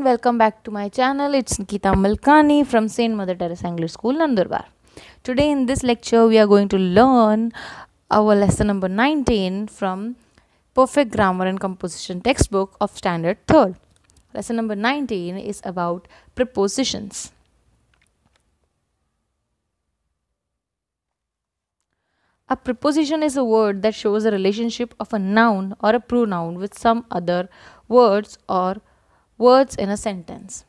and welcome back to my channel. It's Nikita Malkani from St. Mother Teresa English School, Nandurbar. Today in this lecture, we are going to learn our lesson number 19 from Perfect Grammar and Composition textbook of Standard 3rd. Lesson number 19 is about prepositions. A preposition is a word that shows a relationship of a noun or a pronoun with some other words or Words in a sentence.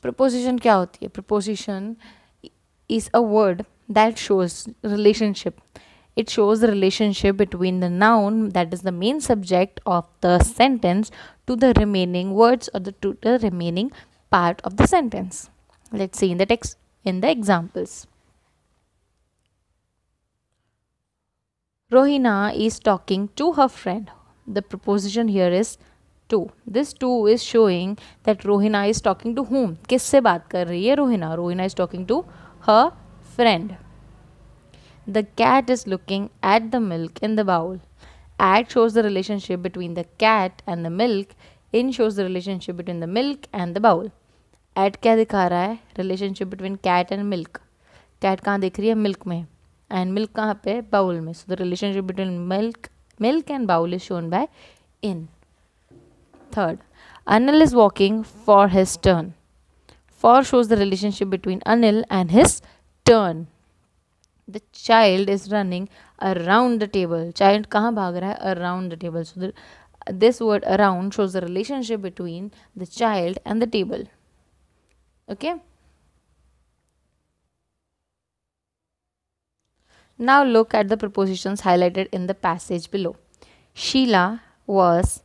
preposition क्या होती है is a word that shows relationship. it shows the relationship between the noun that is the main subject of the sentence to the remaining words or the to the remaining part of the sentence let's see in the text in the examples rohina is talking to her friend the preposition here is to this to is showing that Rohina is talking to whom किससे बात कर रही है Rohina Rohina is talking to her friend the cat is looking at the milk in the bowl at shows the relationship between the cat and the milk in shows the relationship between the milk and the bowl at क्या दिखा रहा है relationship between cat and milk cat कहाँ दिख रही है milk में and milk कहाँ पे बाउल में so the relationship between milk milk and bowl is shown by in Third, Anil is walking for his turn. For shows the relationship between Anil and his turn. The child is running around the table. Child kahan bhag raha hai? Around the table. So the, this word around shows the relationship between the child and the table. Okay. Now look at the prepositions highlighted in the passage below. Sheila was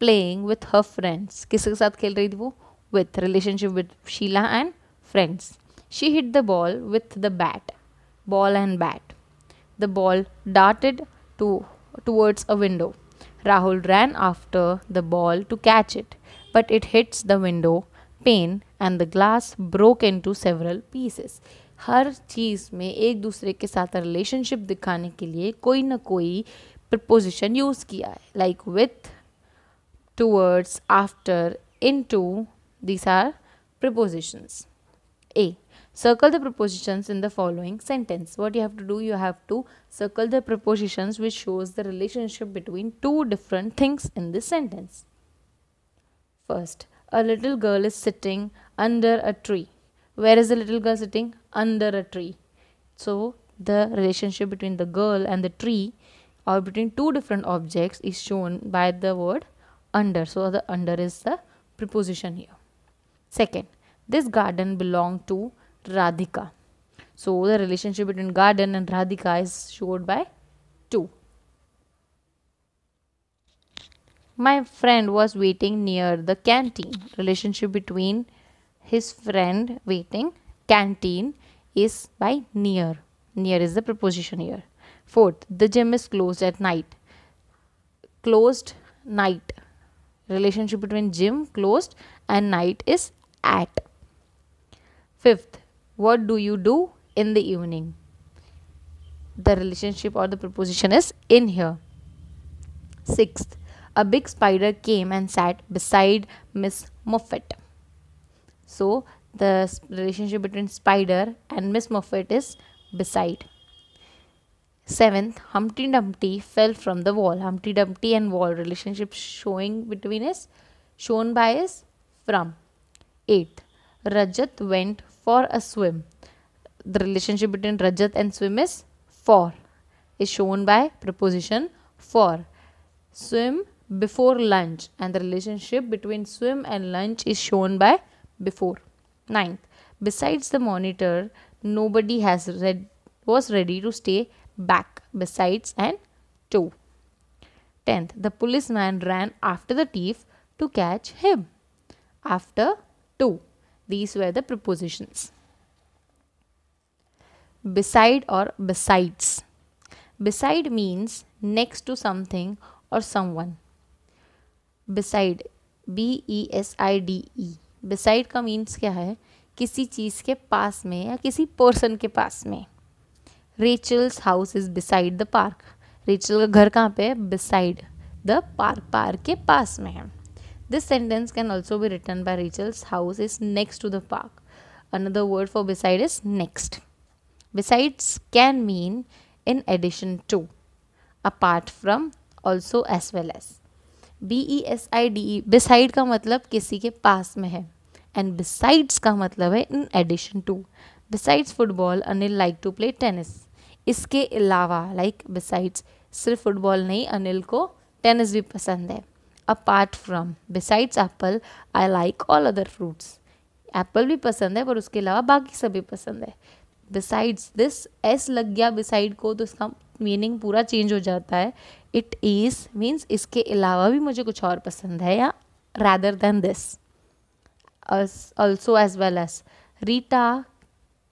playing with her friends किसके साथ खेल रही थी वो with relationship with Sheila and friends she hit the ball with the bat ball and bat the ball darted to towards a window Rahul ran after the ball to catch it but it hits the window pane and the glass broke into several pieces हर चीज़ में एक दूसरे के साथ relationship दिखाने के लिए कोई ना कोई प्रपोजिशन यूज़ किया है like with towards after into these are prepositions a circle the prepositions in the following sentence what you have to do you have to circle the prepositions which shows the relationship between two different things in this sentence first a little girl is sitting under a tree where is the little girl sitting under a tree so the relationship between the girl and the tree or between two different objects is shown by the word under so the under is the preposition here second this garden belonged to radhika so the relationship between garden and radhika is showed by 2 my friend was waiting near the canteen relationship between his friend waiting canteen is by near near is the preposition here fourth the gym is closed at night closed night Relationship between gym closed and night is at. Fifth, what do you do in the evening? The relationship or the preposition is in here. Sixth, a big spider came and sat beside Miss Muffet. So the relationship between spider and Miss Muffet is beside. Seventh, Humpty Dumpty fell from the wall. Humpty Dumpty and wall relationship showing between us, shown by us from. Eighth, Rajat went for a swim. The relationship between Rajat and swim is for, is shown by preposition for. Swim before lunch and the relationship between swim and lunch is shown by before. Ninth, besides the monitor, nobody has read was ready to stay back, besides, and two. Tenth, the policeman ran after the thief to catch him. After, two. These were the prepositions. Beside or besides. Beside means next to something or someone. Beside, B E S I D E. beside का means क्या है किसी चीज़ के पास में या किसी person के पास में Rachel's house is beside the park Rachel का घर कहाँ पे है बिसाइड द पार्क पार्क के पास में है दिस सेंटेंस कैन ऑल्सो भी written by Rachel's house is next to the park another word for beside is next besides can mean in addition to apart from also as well as B E S I D E beside का मतलब किसी के पास में है and besides का मतलब है in addition to besides football Anil like to play tennis इसके अलावा लाइक बिसाइड्स सिर्फ फुटबॉल नहीं अनिल को टेनिस भी पसंद है apart from besides apple I like all other fruits apple भी पसंद है पर उसके अलावा बाकी सभी पसंद है बिसाइड्स दिस एस लग गया बिसाइड को तो इसका मीनिंग पूरा चेंज हो जाता है इट इज़ मीन्स इसके अलावा भी मुझे कुछ और पसंद है या rather than this also as well as Rita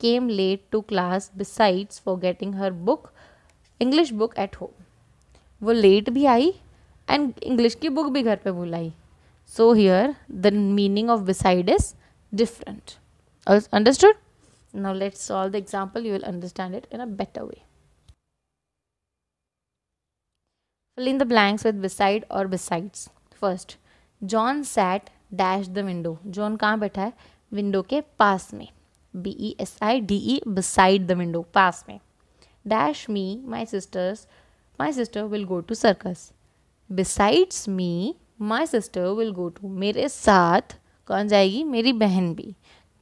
came late to class besides forgetting her book English book at home वो लेट भी आई एंड इंग्लिश की बुक भी घर पे भूल आई so here the meaning of beside is different understood now let's solve the example you will understand it in a better way fill in the blanks with beside or besides first John set dash the window John कहाँ बैठा है window के पास में B E S I D E beside the window पास में dash me my sisters my sister will go to circus besides me my sister will go to मेरे साथ कौन जाएगी मेरी बहन भी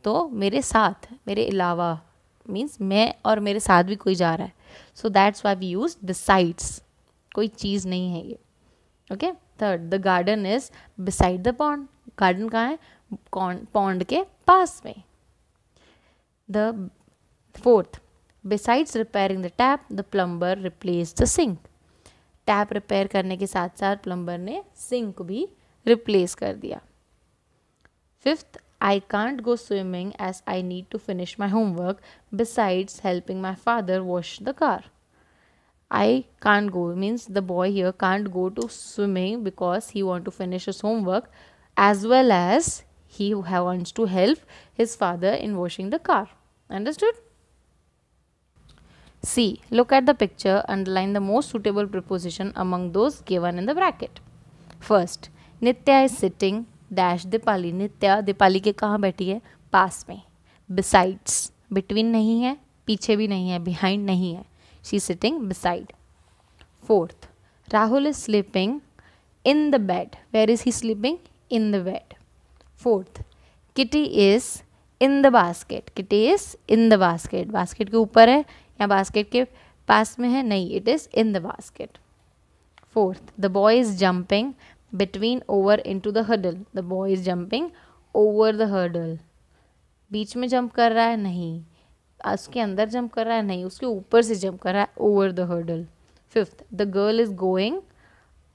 तो मेरे साथ मेरे अलावा मीन्स मैं और मेरे साथ भी कोई जा रहा है so that's why we use besides कोई चीज़ नहीं है ये okay third the garden is beside the pond garden कहाँ है पॉन्ड के पास में The fourth, besides repairing the tap, the plumber replaced the sink. Tap repair करने के साथ साथ plumber ने sink भी replace कर दिया Fifth. I can't go swimming as I need to finish my homework besides helping my father wash the car. I can't go means the boy here can't go to swimming because he want to finish his homework as well as he wants to help his father in washing the car. Understood? C. Look at the picture, underline the most suitable preposition among those given in the bracket. First, Nitya is sitting dash Dipali. Nitya Dipali ke kahan baithi hai pass mein besides between nahi hai piche bhi nahi hai behind nahi hai she is sitting beside fourth rahul is sleeping in the bed where is he sleeping in the bed fourth kitty is in the basket it is in the basket basket के ऊपर है या basket के पास में है नहीं it is in the basket fourth the boy is jumping between over into the hurdle the boy is jumping over the hurdle बीच में जंप कर रहा है नहीं उसके अंदर जंप कर रहा है नहीं उसके ऊपर से जंप कर रहा है over the hurdle fifth the girl is going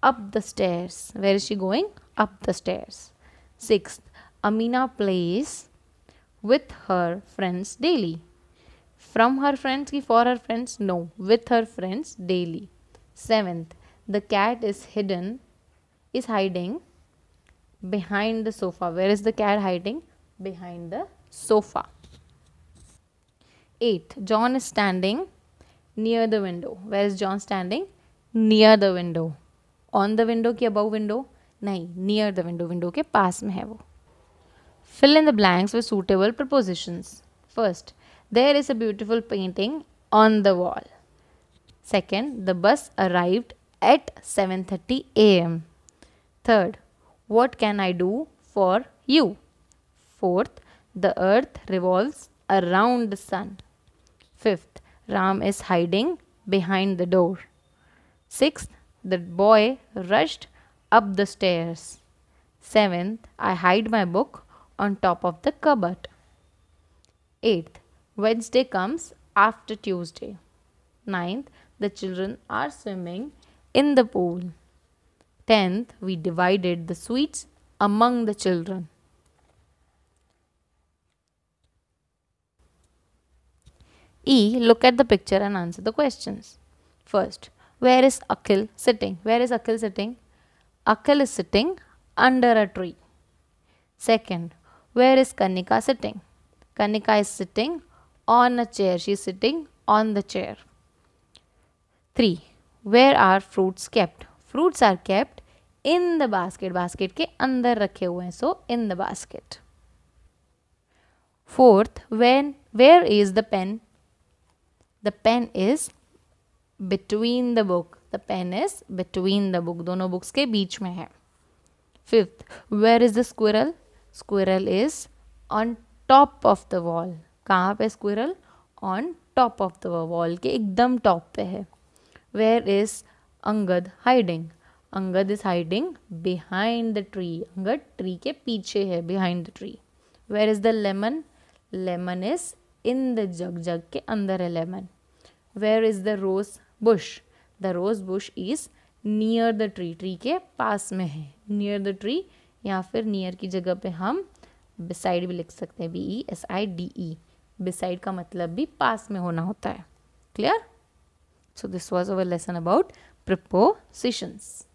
up the stairs where is she going up the stairs sixth Amina plays with her friends daily. From her friends ki for her friends? No, with her friends daily. Seventh, the cat is hidden, is hiding behind the sofa. Where is the cat hiding? Behind the sofa. Eight, John is standing near the window. Where is John standing? Near the window. On the window ki above window? Near the window. Window ke के mein hai wo. Fill in the blanks with suitable prepositions. First, there is a beautiful painting on the wall. Second, the bus arrived at 7:30 a.m. Third, what can I do for you? Fourth, the earth revolves around the sun. Fifth, Ram is hiding behind the door. Sixth, the boy rushed up the stairs. Seventh, I hide my book on top of the cupboard. 8th, Wednesday comes after Tuesday. 9th, the children are swimming in the pool. 10th, we divided the sweets among the children. E. Look at the picture and answer the questions. First, where is Akhil sitting? Where is Akhil sitting? Akhil is sitting under a tree. Second, Where is Kanika sitting? Kanika is sitting on a chair. She is sitting on the chair. 3. Where are fruits kept? Fruits are kept in the basket. Basket के अंदर रखे हुए हैं So, in the basket. Fourth, when, where is the pen? The pen is between the book. The pen is between the book. दोनों books के बीच में है. Fifth, where is the squirrel? Squirrel is on top of the wall कहाँ पे squirrel on top of the wall के एकदम top पे है where is Angad hiding Angad is hiding behind the tree Angad tree के पीछे है behind the tree where is the lemon lemon is in the jug jug के अंदर है lemon where is the rose bush the rose bush is near the tree tree के पास में है नियर द ट्री या फिर नियर की जगह पे हम बिसाइड भी लिख सकते हैं B E S I D E beside का मतलब भी पास में होना होता है clear so this was our lesson about propositions